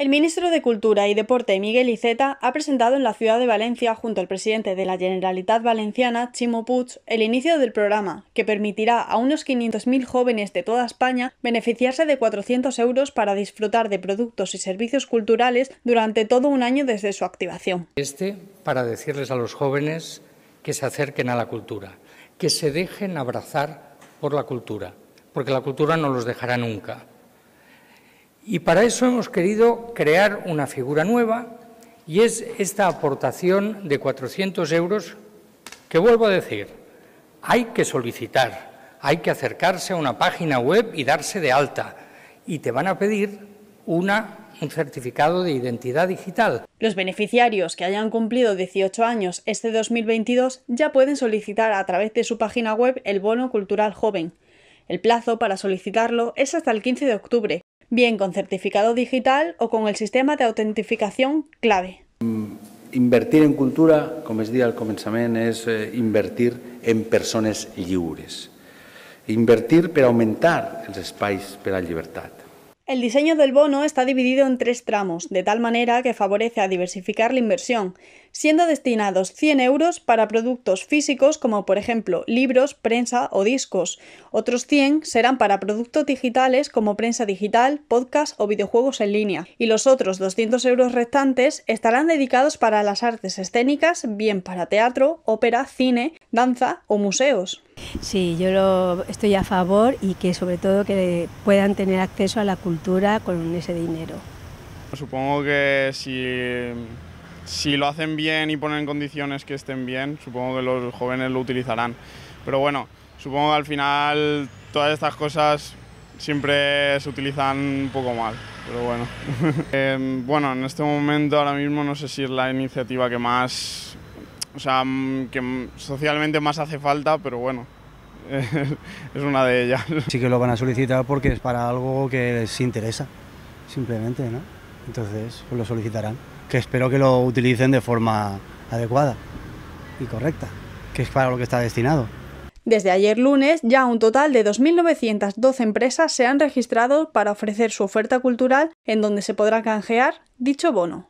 El ministro de Cultura y Deporte, Miguel Iceta, ha presentado en la ciudad de Valencia, junto al presidente de la Generalitat Valenciana, Chimo Puig, el inicio del programa, que permitirá a unos 500.000 jóvenes de toda España beneficiarse de 400 euros para disfrutar de productos y servicios culturales durante todo un año desde su activación. Este para decirles a los jóvenes que se acerquen a la cultura, que se dejen abrazar por la cultura, porque la cultura no los dejará nunca. Y para eso hemos querido crear una figura nueva y es esta aportación de 400 euros que vuelvo a decir, hay que solicitar, hay que acercarse a una página web y darse de alta y te van a pedir una un certificado de identidad digital. Los beneficiarios que hayan cumplido 18 años este 2022 ya pueden solicitar a través de su página web el bono cultural joven. El plazo para solicitarlo es hasta el 15 de octubre bien con certificado digital o con el sistema de autentificación clave. Invertir en cultura, como es día al comienzo, es eh, invertir en personas libres. Invertir para aumentar el espais para la libertad. El diseño del bono está dividido en tres tramos, de tal manera que favorece a diversificar la inversión, siendo destinados 100 euros para productos físicos como por ejemplo libros, prensa o discos. Otros 100 serán para productos digitales como prensa digital, podcast o videojuegos en línea. Y los otros 200 euros restantes estarán dedicados para las artes escénicas, bien para teatro, ópera, cine danza o museos. Sí, yo estoy a favor y que sobre todo que puedan tener acceso a la cultura con ese dinero. Supongo que si, si lo hacen bien y ponen condiciones que estén bien, supongo que los jóvenes lo utilizarán. Pero bueno, supongo que al final todas estas cosas siempre se utilizan un poco mal, pero bueno. Em, bueno, en este momento ahora mismo no sé si es la iniciativa que más o sea, mm, que mm, socialmente más hace falta, pero bueno, es una de ellas. Sí que lo van a solicitar porque es para algo que les interesa, simplemente, ¿no? Entonces, pues lo solicitarán. Que espero que lo utilicen de forma adecuada y correcta, que es para lo que está destinado. Desde ayer lunes, ya un total de 2.912 empresas se han registrado para ofrecer su oferta cultural en donde se podrá canjear dicho bono.